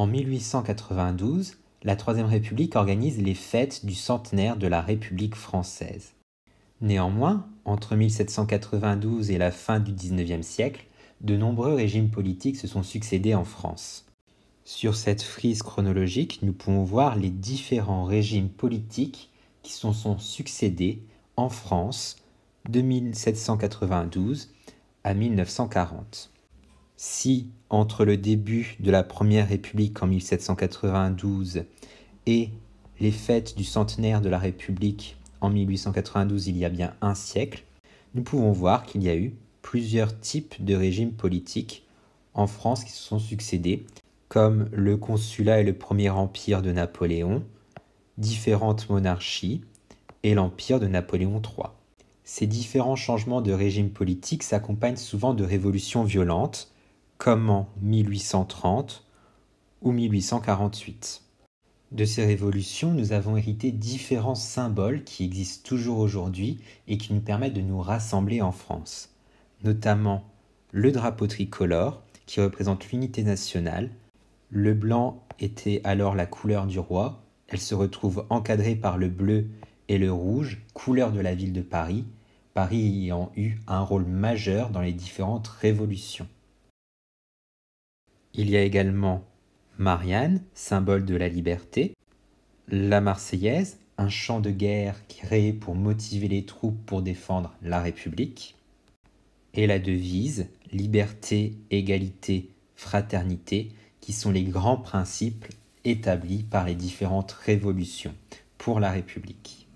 En 1892, la Troisième République organise les fêtes du centenaire de la République française. Néanmoins, entre 1792 et la fin du XIXe siècle, de nombreux régimes politiques se sont succédés en France. Sur cette frise chronologique, nous pouvons voir les différents régimes politiques qui se sont, succédés en France de 1792 à 1940. Si, entre le début de la Première République en 1792 et les fêtes du centenaire de la République en 1892, il y a bien un siècle, nous pouvons voir qu'il y a eu plusieurs types de régimes politiques en France qui se sont succédés, comme le consulat et le premier empire de Napoléon, différentes monarchies et l'empire de Napoléon III. Ces différents changements de régime politique s'accompagnent souvent de révolutions violentes comme en 1830 ou 1848. De ces révolutions, nous avons hérité différents symboles qui existent toujours aujourd'hui et qui nous permettent de nous rassembler en France, notamment le drapeau tricolore qui représente l'unité nationale. Le blanc était alors la couleur du roi, elle se retrouve encadrée par le bleu et le rouge, couleur de la ville de Paris, Paris ayant eu un rôle majeur dans les différentes révolutions. Il y a également Marianne, symbole de la liberté, la Marseillaise, un chant de guerre créé pour motiver les troupes pour défendre la République, et la devise liberté, égalité, fraternité, qui sont les grands principes établis par les différentes révolutions pour la République.